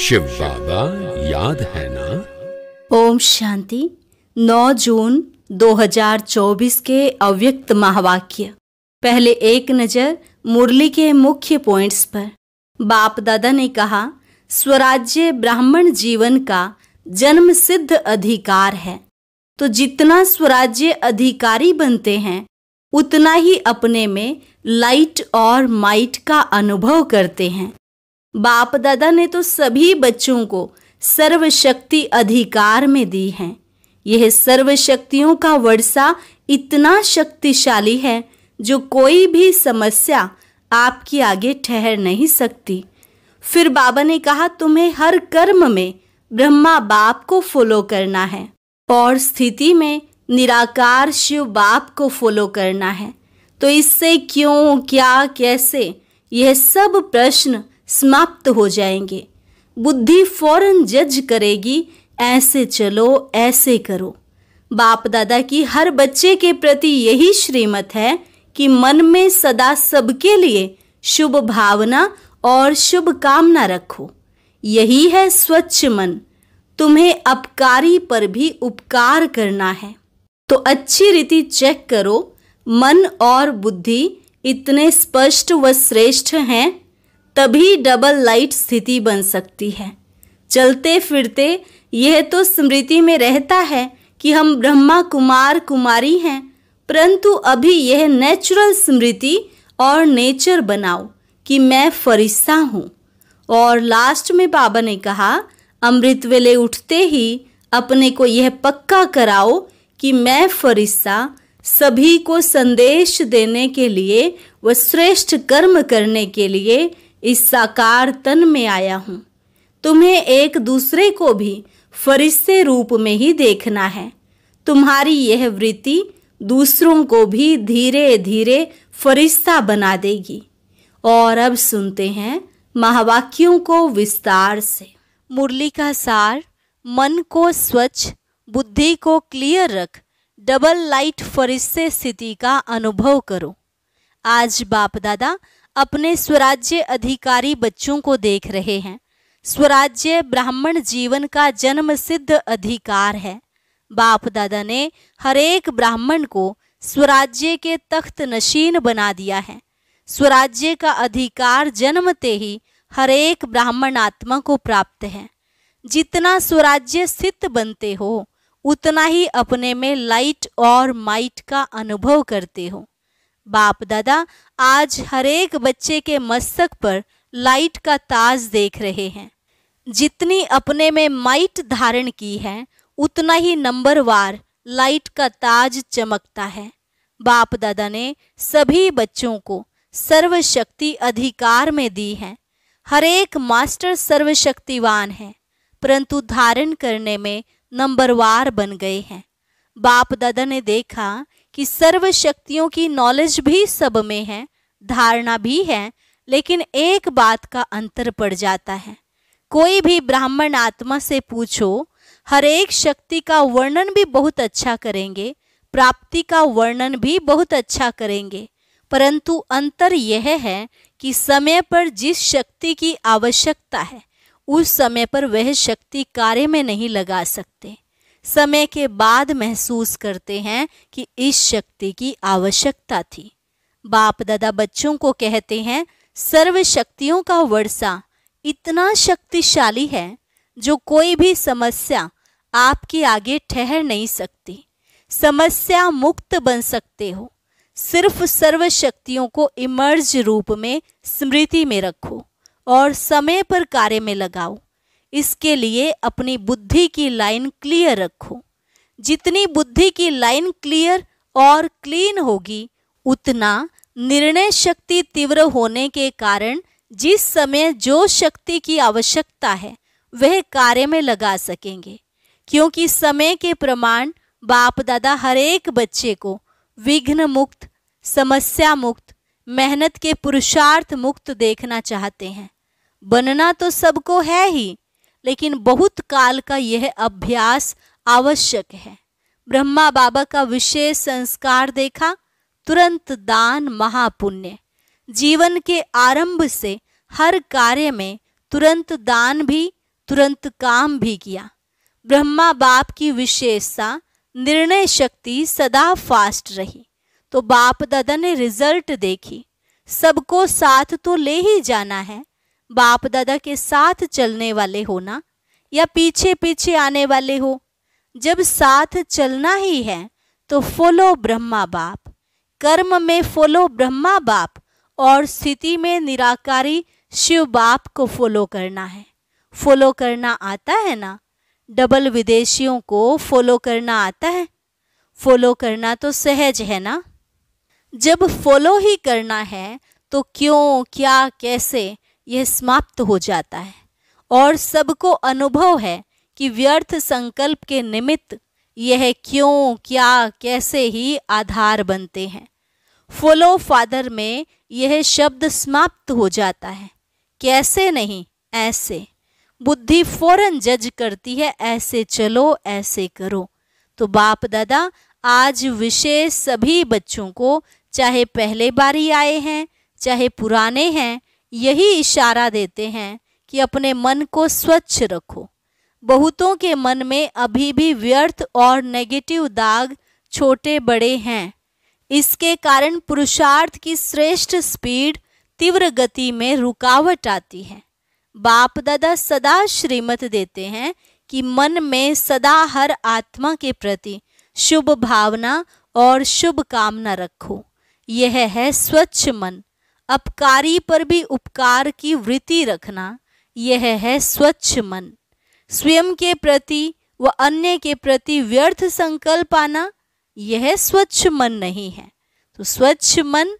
शिव बाबा याद है ना ओम शांति 9 जून 2024 के अव्यक्त महावाक्य पहले एक नज़र मुरली के मुख्य पॉइंट्स पर बाप दादा ने कहा स्वराज्य ब्राह्मण जीवन का जन्म सिद्ध अधिकार है तो जितना स्वराज्य अधिकारी बनते हैं उतना ही अपने में लाइट और माइट का अनुभव करते हैं बाप दादा ने तो सभी बच्चों को सर्वशक्ति अधिकार में दी है यह सर्वशक्तियों का वर्षा इतना शक्तिशाली है जो कोई भी समस्या आपके आगे ठहर नहीं सकती फिर बाबा ने कहा तुम्हें हर कर्म में ब्रह्मा बाप को फॉलो करना है और स्थिति में निराकार शिव बाप को फॉलो करना है तो इससे क्यों क्या कैसे यह सब प्रश्न समाप्त हो जाएंगे बुद्धि फौरन जज करेगी ऐसे चलो ऐसे करो बाप दादा की हर बच्चे के प्रति यही श्रीमत है कि मन में सदा सबके लिए शुभ भावना और शुभ कामना रखो यही है स्वच्छ मन तुम्हें अपकारी पर भी उपकार करना है तो अच्छी रीति चेक करो मन और बुद्धि इतने स्पष्ट व श्रेष्ठ हैं तभी डबल लाइट स्थिति बन सकती है चलते फिरते यह तो स्मृति में रहता है कि हम ब्रह्मा कुमार कुमारी हैं परंतु अभी यह नेचुरल स्मृति और नेचर बनाओ कि मैं फरिश्ता हूँ और लास्ट में बाबा ने कहा अमृत वेले उठते ही अपने को यह पक्का कराओ कि मैं फरिश्ता सभी को संदेश देने के लिए व श्रेष्ठ कर्म करने के लिए इस साकार तन में आया हूँ तुम्हें एक दूसरे को भी फरिश्ते रूप में ही देखना है तुम्हारी यह वृत्ति दूसरों को भी धीरे धीरे फरिश्ता बना देगी और अब सुनते हैं महावाक्यों को विस्तार से मुरली का सार मन को स्वच्छ बुद्धि को क्लियर रख डबल लाइट फरिश्ते स्थिति का अनुभव करो आज बाप दादा अपने स्वराज्य अधिकारी बच्चों को देख रहे हैं स्वराज्य ब्राह्मण जीवन का जन्म सिद्ध अधिकार है बाप दादा ने हरेक ब्राह्मण को स्वराज्य के तख्त नशीन बना दिया है स्वराज्य का अधिकार जन्मते ही हरेक ब्राह्मण आत्मा को प्राप्त है जितना स्वराज्य सिद्ध बनते हो उतना ही अपने में लाइट और माइट का अनुभव करते हो बाप दादा आज हरेक बच्चे के मस्तक पर लाइट का ताज देख रहे हैं जितनी अपने में माइट धारण की है उतना ही नंबरवार लाइट का ताज चमकता है बाप दादा ने सभी बच्चों को सर्वशक्ति अधिकार में दी है हरेक मास्टर सर्वशक्तिवान है परंतु धारण करने में नंबरवार बन गए हैं बाप दादा ने देखा कि सर्व शक्तियों की नॉलेज भी सब में है धारणा भी है लेकिन एक बात का अंतर पड़ जाता है कोई भी ब्राह्मण आत्मा से पूछो हर एक शक्ति का वर्णन भी बहुत अच्छा करेंगे प्राप्ति का वर्णन भी बहुत अच्छा करेंगे परंतु अंतर यह है कि समय पर जिस शक्ति की आवश्यकता है उस समय पर वह शक्ति कार्य में नहीं लगा सकते समय के बाद महसूस करते हैं कि इस शक्ति की आवश्यकता थी बाप दादा बच्चों को कहते हैं सर्व शक्तियों का वर्षा इतना शक्तिशाली है जो कोई भी समस्या आपके आगे ठहर नहीं सकती समस्या मुक्त बन सकते हो सिर्फ सर्व शक्तियों को इमर्ज रूप में स्मृति में रखो और समय पर कार्य में लगाओ इसके लिए अपनी बुद्धि की लाइन क्लियर रखो जितनी बुद्धि की लाइन क्लियर और क्लीन होगी उतना निर्णय शक्ति तीव्र होने के कारण जिस समय जो शक्ति की आवश्यकता है वह कार्य में लगा सकेंगे क्योंकि समय के प्रमाण बाप दादा हरेक बच्चे को विघ्न मुक्त समस्या मुक्त मेहनत के पुरुषार्थ मुक्त देखना चाहते हैं बनना तो सबको है ही लेकिन बहुत काल का यह अभ्यास आवश्यक है ब्रह्मा बाबा का विशेष संस्कार देखा तुरंत दान महापुण्य जीवन के आरंभ से हर कार्य में तुरंत दान भी तुरंत काम भी किया ब्रह्मा बाप की विशेषता निर्णय शक्ति सदा फास्ट रही तो बाप दादा ने रिजल्ट देखी सबको साथ तो ले ही जाना है बाप दादा के साथ चलने वाले हो ना या पीछे पीछे आने वाले हो जब साथ चलना ही है तो फॉलो ब्रह्मा बाप कर्म में फॉलो ब्रह्मा बाप और स्थिति में निराकारी शिव बाप को फॉलो करना है फॉलो करना आता है ना डबल विदेशियों को फॉलो करना आता है फॉलो करना तो सहज है ना जब फॉलो ही करना है तो क्यों क्या कैसे यह समाप्त हो जाता है और सबको अनुभव है कि व्यर्थ संकल्प के निमित्त यह क्यों क्या कैसे ही आधार बनते हैं फॉलो फादर में यह शब्द समाप्त हो जाता है कैसे नहीं ऐसे बुद्धि फौरन जज करती है ऐसे चलो ऐसे करो तो बाप दादा आज विशेष सभी बच्चों को चाहे पहले बारी आए हैं चाहे पुराने हैं यही इशारा देते हैं कि अपने मन को स्वच्छ रखो बहुतों के मन में अभी भी व्यर्थ और नेगेटिव दाग छोटे बड़े हैं इसके कारण पुरुषार्थ की श्रेष्ठ स्पीड तीव्र गति में रुकावट आती है बाप दादा सदा श्रीमत देते हैं कि मन में सदा हर आत्मा के प्रति शुभ भावना और शुभ कामना रखो यह है स्वच्छ मन अपकारी पर भी उपकार की वृत्ति रखना यह है स्वच्छ मन स्वयं के प्रति व अन्य के प्रति व्यर्थ संकल्प आना यह स्वच्छ मन नहीं है तो स्वच्छ मन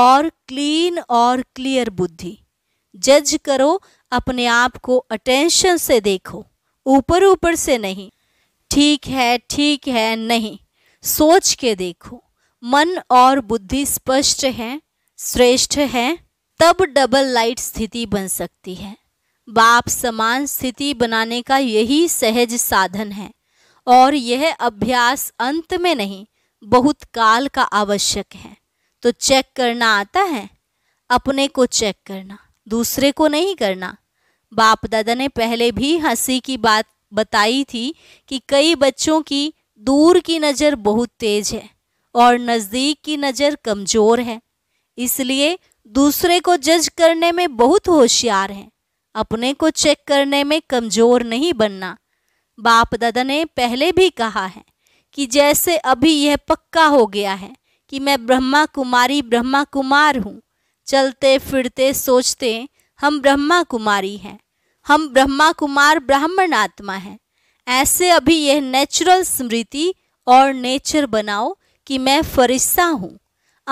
और क्लीन और क्लियर बुद्धि जज करो अपने आप को अटेंशन से देखो ऊपर ऊपर से नहीं ठीक है ठीक है नहीं सोच के देखो मन और बुद्धि स्पष्ट है श्रेष्ठ है तब डबल लाइट स्थिति बन सकती है बाप समान स्थिति बनाने का यही सहज साधन है और यह अभ्यास अंत में नहीं बहुत काल का आवश्यक है तो चेक करना आता है अपने को चेक करना दूसरे को नहीं करना बाप दादा ने पहले भी हंसी की बात बताई थी कि कई बच्चों की दूर की नज़र बहुत तेज है और नज़दीक की नज़र कमज़ोर है इसलिए दूसरे को जज करने में बहुत होशियार हैं अपने को चेक करने में कमज़ोर नहीं बनना बाप दादा ने पहले भी कहा है कि जैसे अभी यह पक्का हो गया है कि मैं ब्रह्मा कुमारी ब्रह्मा कुमार हूँ चलते फिरते सोचते हम ब्रह्मा कुमारी हैं हम ब्रह्मा कुमार ब्राह्मण आत्मा हैं ऐसे अभी यह नेचुरल स्मृति और नेचर बनाओ कि मैं फरिश्ता हूँ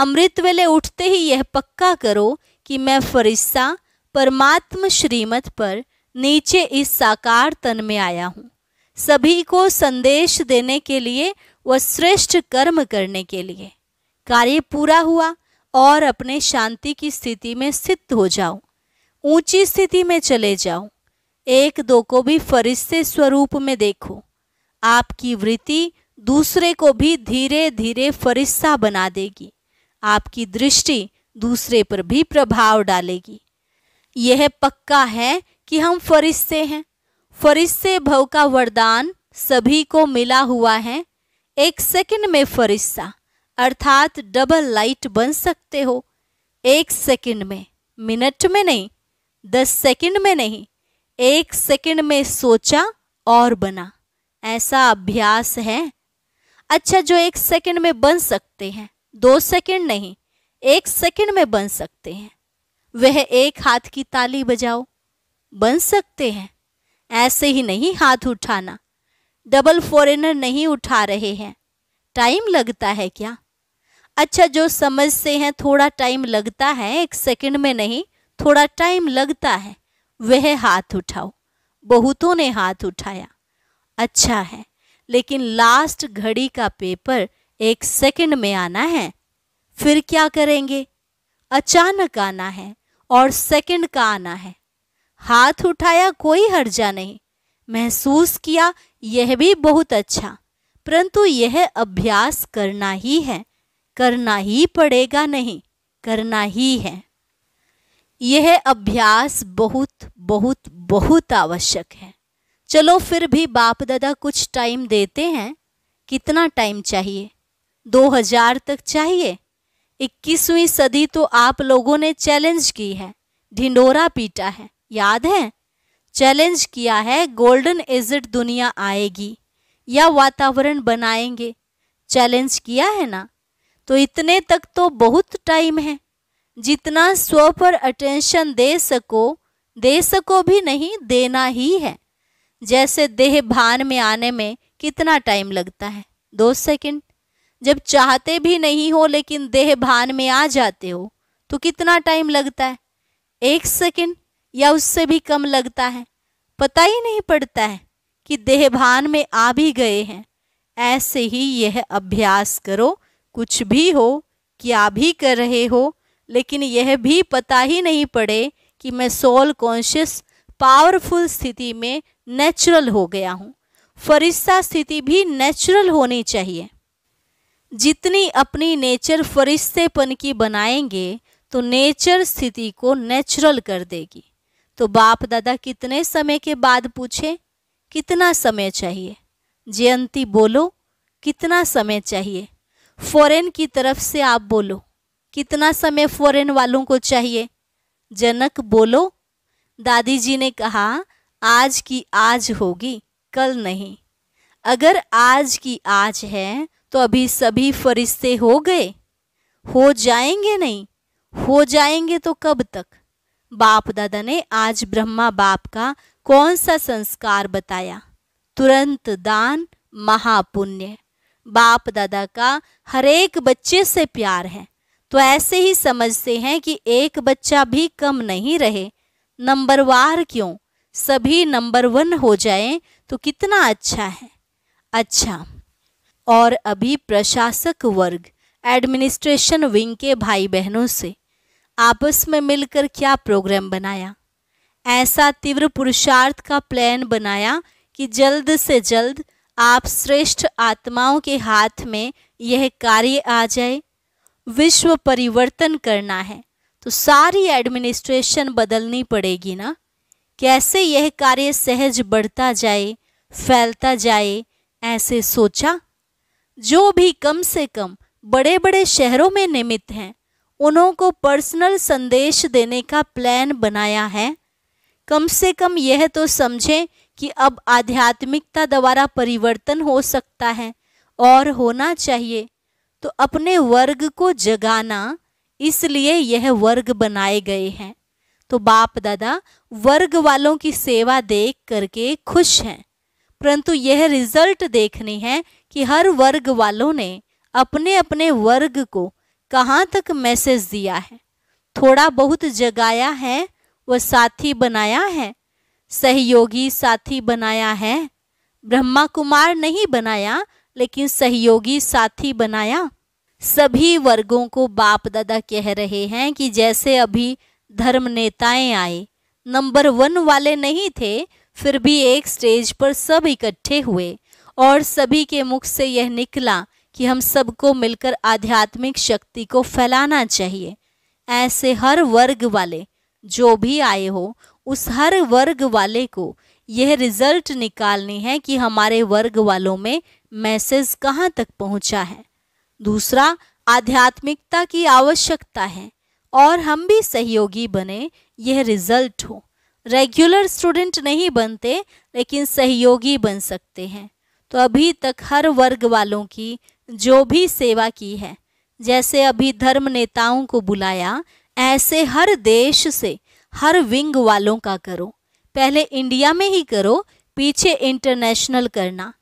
अमृत वेले उठते ही यह पक्का करो कि मैं फरिश्ता परमात्म श्रीमत पर नीचे इस साकार तन में आया हूँ सभी को संदेश देने के लिए व श्रेष्ठ कर्म करने के लिए कार्य पूरा हुआ और अपने शांति की स्थिति में स्थित हो जाओ ऊंची स्थिति में चले जाओ एक दो को भी फरिश्ते स्वरूप में देखो आपकी वृत्ति दूसरे को भी धीरे धीरे फरिश्ता बना देगी आपकी दृष्टि दूसरे पर भी प्रभाव डालेगी यह पक्का है कि हम फरिश्ते हैं फरिश्ते भव का वरदान सभी को मिला हुआ है एक सेकंड में फरिश्ता अर्थात डबल लाइट बन सकते हो एक सेकंड में मिनट में नहीं दस सेकंड में नहीं एक सेकंड में सोचा और बना ऐसा अभ्यास है अच्छा जो एक सेकंड में बन सकते हैं दो सेकंड नहीं एक सेकंड में बन सकते हैं वह एक हाथ की ताली बजाओ बन सकते हैं ऐसे ही नहीं हाथ उठाना डबल फॉरेनर नहीं उठा रहे हैं टाइम लगता है क्या अच्छा जो समझते हैं थोड़ा टाइम लगता है एक सेकंड में नहीं थोड़ा टाइम लगता है वह हाथ उठाओ बहुतों ने हाथ उठाया अच्छा है लेकिन लास्ट घड़ी का पेपर एक सेकंड में आना है फिर क्या करेंगे अचानक आना है और सेकंड का आना है हाथ उठाया कोई हर्जा नहीं महसूस किया यह भी बहुत अच्छा परंतु यह अभ्यास करना ही है करना ही पड़ेगा नहीं करना ही है यह अभ्यास बहुत बहुत बहुत आवश्यक है चलो फिर भी बाप दादा कुछ टाइम देते हैं कितना टाइम चाहिए 2000 तक चाहिए 21वीं सदी तो आप लोगों ने चैलेंज की है ढिंडोरा पीटा है याद है चैलेंज किया है गोल्डन एजट दुनिया आएगी या वातावरण बनाएंगे चैलेंज किया है ना तो इतने तक तो बहुत टाइम है जितना स्व पर अटेंशन दे सको दे सको भी नहीं देना ही है जैसे देह भान में आने में कितना टाइम लगता है दो सेकंड जब चाहते भी नहीं हो लेकिन देह भान में आ जाते हो तो कितना टाइम लगता है एक सेकंड या उससे भी कम लगता है पता ही नहीं पड़ता है कि देह भान में आ भी गए हैं ऐसे ही यह अभ्यास करो कुछ भी हो क्या भी कर रहे हो लेकिन यह भी पता ही नहीं पड़े कि मैं सोल कॉन्शियस पावरफुल स्थिति में नेचुरल हो गया हूँ फरिश्ता स्थिति भी नेचुरल होनी चाहिए जितनी अपनी नेचर फरिश्तेपन की बनाएंगे तो नेचर स्थिति को नेचुरल कर देगी तो बाप दादा कितने समय के बाद पूछे कितना समय चाहिए जयंती बोलो कितना समय चाहिए फॉरेन की तरफ से आप बोलो कितना समय फॉरेन वालों को चाहिए जनक बोलो दादी जी ने कहा आज की आज होगी कल नहीं अगर आज की आज है तो अभी सभी फरिश्ते हो गए हो जाएंगे नहीं हो जाएंगे तो कब तक बाप दादा ने आज ब्रह्मा बाप का कौन सा संस्कार बताया तुरंत दान महापुण्य बाप दादा का हरेक बच्चे से प्यार है तो ऐसे ही समझते हैं कि एक बच्चा भी कम नहीं रहे नंबर वार क्यों सभी नंबर वन हो जाएं तो कितना अच्छा है अच्छा और अभी प्रशासक वर्ग एडमिनिस्ट्रेशन विंग के भाई बहनों से आपस में मिलकर क्या प्रोग्राम बनाया ऐसा तीव्र पुरुषार्थ का प्लान बनाया कि जल्द से जल्द आप श्रेष्ठ आत्माओं के हाथ में यह कार्य आ जाए विश्व परिवर्तन करना है तो सारी एडमिनिस्ट्रेशन बदलनी पड़ेगी ना कैसे यह कार्य सहज बढ़ता जाए फैलता जाए ऐसे सोचा जो भी कम से कम बड़े बड़े शहरों में निमित्त हैं उन्हों को पर्सनल संदेश देने का प्लान बनाया है कम से कम यह तो समझें कि अब आध्यात्मिकता द्वारा परिवर्तन हो सकता है और होना चाहिए तो अपने वर्ग को जगाना इसलिए यह वर्ग बनाए गए हैं तो बाप दादा वर्ग वालों की सेवा देख करके खुश हैं परंतु यह रिजल्ट देखनी है कि हर वर्ग वालों ने अपने अपने वर्ग को कहाँ तक मैसेज दिया है थोड़ा बहुत जगाया है वह साथी बनाया है सहयोगी साथी बनाया है ब्रह्मा कुमार नहीं बनाया लेकिन सहयोगी साथी बनाया सभी वर्गों को बाप दादा कह रहे हैं कि जैसे अभी धर्म नेताएं आए नंबर वन वाले नहीं थे फिर भी एक स्टेज पर सब इकट्ठे हुए और सभी के मुख से यह निकला कि हम सबको मिलकर आध्यात्मिक शक्ति को फैलाना चाहिए ऐसे हर वर्ग वाले जो भी आए हो उस हर वर्ग वाले को यह रिजल्ट निकालनी है कि हमारे वर्ग वालों में मैसेज कहाँ तक पहुँचा है दूसरा आध्यात्मिकता की आवश्यकता है और हम भी सहयोगी बने यह रिजल्ट हो रेगुलर स्टूडेंट नहीं बनते लेकिन सहयोगी बन सकते हैं तो अभी तक हर वर्ग वालों की जो भी सेवा की है जैसे अभी धर्म नेताओं को बुलाया ऐसे हर देश से हर विंग वालों का करो पहले इंडिया में ही करो पीछे इंटरनेशनल करना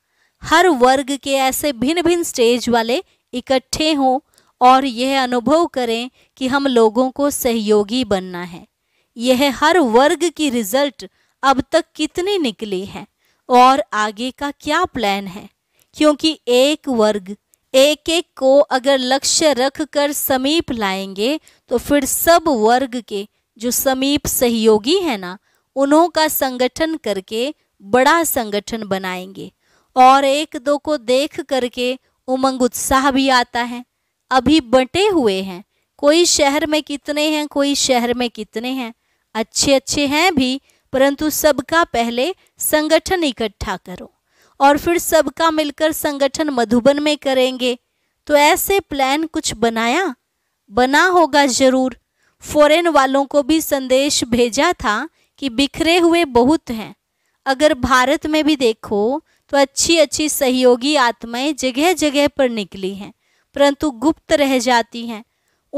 हर वर्ग के ऐसे भिन्न भिन्न स्टेज वाले इकट्ठे हों और यह अनुभव करें कि हम लोगों को सहयोगी बनना है यह हर वर्ग की रिजल्ट अब तक कितनी निकली है और आगे का क्या प्लान है क्योंकि एक वर्ग एक एक को अगर लक्ष्य रख कर समीप लाएंगे तो फिर सब वर्ग के जो समीप सहयोगी हैं ना उन्हों का संगठन करके बड़ा संगठन बनाएंगे और एक दो को देख करके उमंग उत्साह भी आता है अभी बटे हुए हैं कोई शहर में कितने हैं कोई शहर में कितने हैं अच्छे अच्छे हैं भी परंतु सबका पहले संगठन इकट्ठा करो और फिर सबका मिलकर संगठन मधुबन में करेंगे तो ऐसे प्लान कुछ बनाया बना होगा जरूर फॉरेन वालों को भी संदेश भेजा था कि बिखरे हुए बहुत हैं अगर भारत में भी देखो तो अच्छी अच्छी सहयोगी आत्माएं जगह जगह पर निकली हैं परंतु गुप्त रह जाती हैं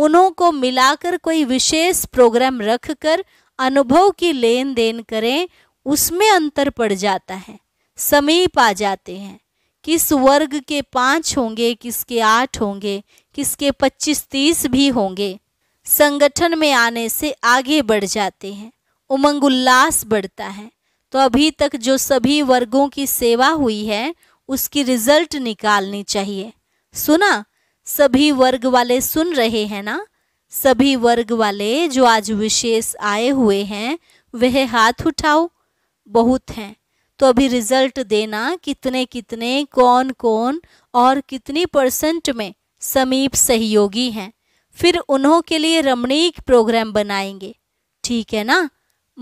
उन्हों को मिलाकर कोई विशेष प्रोग्राम रखकर अनुभव की लेन देन करें उसमें अंतर पड़ जाता है समीप आ जाते हैं किस वर्ग के पाँच होंगे किसके आठ होंगे किसके पच्चीस तीस भी होंगे संगठन में आने से आगे बढ़ जाते हैं उमंग उल्लास बढ़ता है तो अभी तक जो सभी वर्गों की सेवा हुई है उसकी रिजल्ट निकालनी चाहिए सुना सभी वर्ग वाले सुन रहे हैं ना सभी वर्ग वाले जो आज विशेष आए हुए हैं वह हाथ उठाओ बहुत हैं तो अभी रिजल्ट देना कितने कितने कौन कौन और कितनी परसेंट में समीप सहयोगी हैं फिर उन्हों के लिए रमणीक प्रोग्राम बनाएंगे ठीक है ना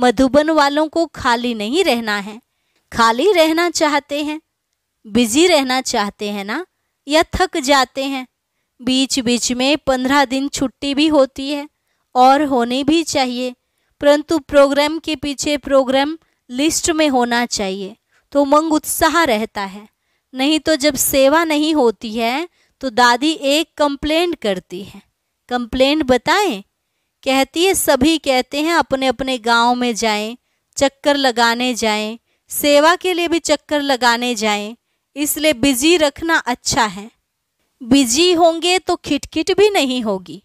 मधुबन वालों को खाली नहीं रहना है खाली रहना चाहते हैं बिजी रहना चाहते हैं ना या थक जाते हैं बीच बीच में पंद्रह दिन छुट्टी भी होती है और होनी भी चाहिए परंतु प्रोग्राम के पीछे प्रोग्राम लिस्ट में होना चाहिए तो उमंग उत्साह रहता है नहीं तो जब सेवा नहीं होती है तो दादी एक कंप्लेंट करती है कंप्लेंट बताएं कहती है सभी कहते हैं अपने अपने गांव में जाएं चक्कर लगाने जाएं सेवा के लिए भी चक्कर लगाने जाएं इसलिए बिजी रखना अच्छा है बिजी होंगे तो खिटखिट भी नहीं होगी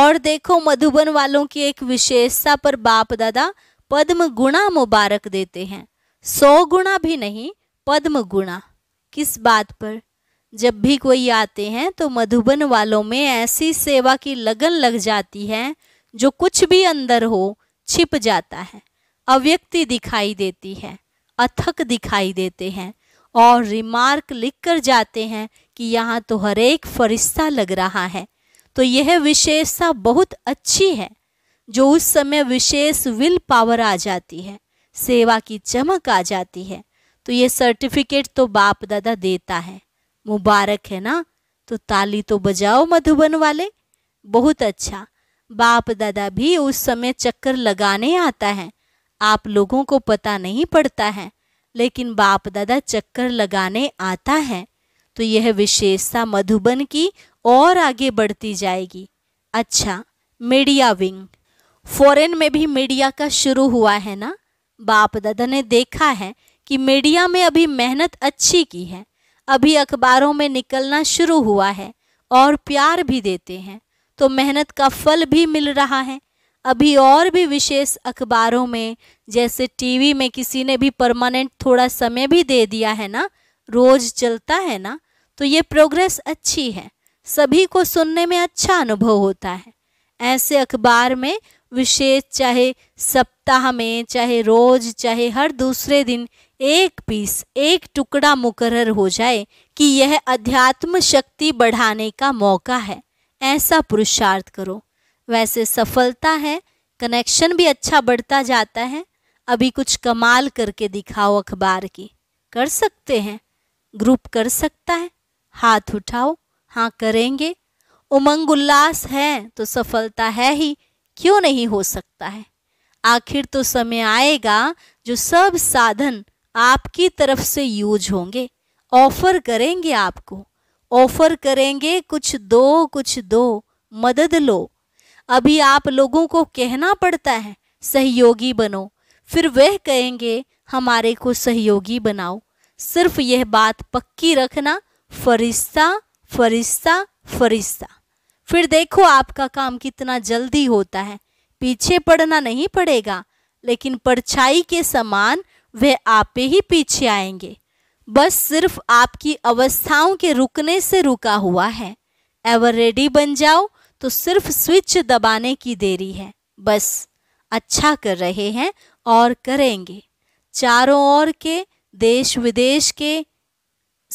और देखो मधुबन वालों की एक विशेषता पर बाप दादा पद्म गुणा मुबारक देते हैं सौ गुणा भी नहीं पद्म गुणा किस बात पर जब भी कोई आते हैं तो मधुबन वालों में ऐसी सेवा की लगन लग जाती है जो कुछ भी अंदर हो छिप जाता है अव्यक्ति दिखाई देती है अथक दिखाई देते हैं और रिमार्क लिख कर जाते हैं कि यहाँ तो हर एक फरिश्ता लग रहा है तो यह विशेषता बहुत अच्छी है जो उस समय विशेष विल पावर आ जाती है सेवा की चमक आ जाती है तो ये सर्टिफिकेट तो बाप दादा देता है मुबारक है ना तो ताली तो बजाओ मधुबन वाले बहुत अच्छा बाप दादा भी उस समय चक्कर लगाने आता है आप लोगों को पता नहीं पड़ता है लेकिन बाप दादा चक्कर लगाने आता है तो यह विशेषता मधुबन की और आगे बढ़ती जाएगी अच्छा मीडिया विंग फॉरेन में भी मीडिया का शुरू हुआ है ना बाप दादा ने देखा है कि मीडिया में अभी मेहनत अच्छी की है अभी अखबारों में निकलना शुरू हुआ है और प्यार भी देते हैं तो मेहनत का फल भी मिल रहा है अभी और भी विशेष अखबारों में जैसे टीवी में किसी ने भी परमानेंट थोड़ा समय भी दे दिया है ना रोज चलता है ना तो ये प्रोग्रेस अच्छी है सभी को सुनने में अच्छा अनुभव होता है ऐसे अखबार में विशेष चाहे सप्ताह में चाहे रोज चाहे हर दूसरे दिन एक पीस एक टुकड़ा मुकरर हो जाए कि यह अध्यात्म शक्ति बढ़ाने का मौका है ऐसा पुरुषार्थ करो वैसे सफलता है कनेक्शन भी अच्छा बढ़ता जाता है अभी कुछ कमाल करके दिखाओ अखबार की कर सकते हैं ग्रुप कर सकता है हाथ उठाओ हाँ करेंगे उमंग उल्लास है तो सफलता है ही क्यों नहीं हो सकता है आखिर तो समय आएगा जो सब साधन आपकी तरफ से यूज होंगे ऑफर करेंगे आपको ऑफर करेंगे कुछ दो कुछ दो मदद लो अभी आप लोगों को कहना पड़ता है सहयोगी बनो फिर वह कहेंगे हमारे को सहयोगी बनाओ सिर्फ यह बात पक्की रखना फरिश्ता फरिश्ता फरिश्ता फिर देखो आपका काम कितना जल्दी होता है पीछे पड़ना नहीं पड़ेगा लेकिन परछाई के समान वे आपे ही पीछे आएंगे बस सिर्फ आपकी अवस्थाओं के रुकने से रुका हुआ है एवर रेडी बन जाओ तो सिर्फ स्विच दबाने की देरी है बस अच्छा कर रहे हैं और करेंगे चारों ओर के देश विदेश के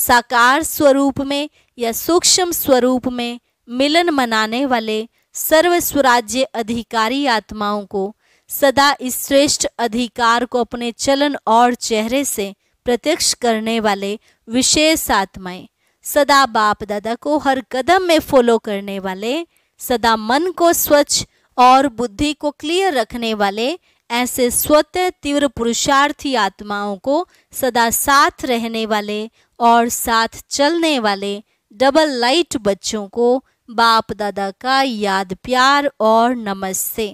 साकार स्वरूप में या सूक्ष्म स्वरूप में मिलन मनाने वाले सर्व स्वराज्य अधिकारी आत्माओं को सदा इस श्रेष्ठ अधिकार को अपने चलन और चेहरे से प्रत्यक्ष करने वाले विशेष आत्माएं सदा बाप दादा को हर कदम में फॉलो करने वाले सदा मन को स्वच्छ और बुद्धि को क्लियर रखने वाले ऐसे स्वतः तीव्र पुरुषार्थी आत्माओं को सदा साथ रहने वाले और साथ चलने वाले डबल लाइट बच्चों को बाप दादा का याद प्यार और नमस्ते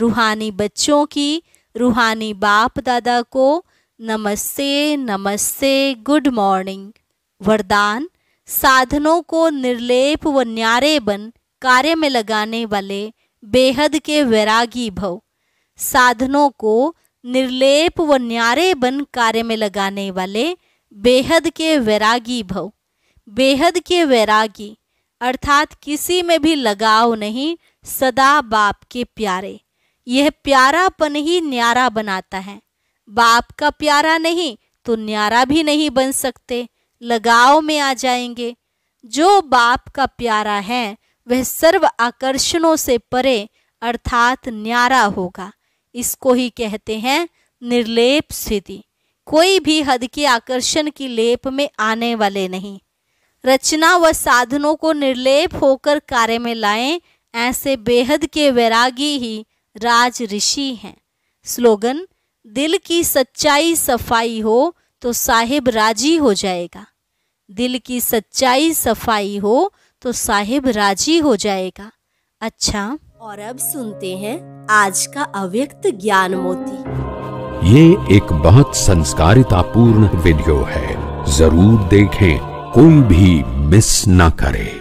रूहानी बच्चों की रूहानी बाप दादा को नमस्ते नमस्ते गुड मॉर्निंग वरदान साधनों को निर्लेप व न्यारे बन कार्य में लगाने वाले बेहद के वैरागी भव साधनों को निर्लेप व न्यारे बन कार्य में लगाने वाले बेहद के वैरागी भव बेहद के वैरागी अर्थात किसी में भी लगाव नहीं सदा बाप के प्यारे यह प्यारापन ही न्यारा बनाता है बाप का प्यारा नहीं तो न्यारा भी नहीं बन सकते लगाव में आ जाएंगे जो बाप का प्यारा है वह सर्व आकर्षणों से परे अर्थात न्यारा होगा इसको ही कहते हैं निर्लेप स्थिति कोई भी हद के आकर्षण की लेप में आने वाले नहीं रचना व साधनों को निर्लेप होकर कार्य में लाएं ऐसे बेहद के वैरागी ही राज ऋषि हैं स्लोगन दिल की सच्चाई सफाई हो तो साहिब राजी हो जाएगा दिल की सच्चाई सफाई हो तो साहिब राजी हो जाएगा अच्छा और अब सुनते हैं आज का अव्यक्त ज्ञान मोती ये एक बहुत संस्कारितापूर्ण वीडियो है जरूर देखें कोई भी मिस ना करे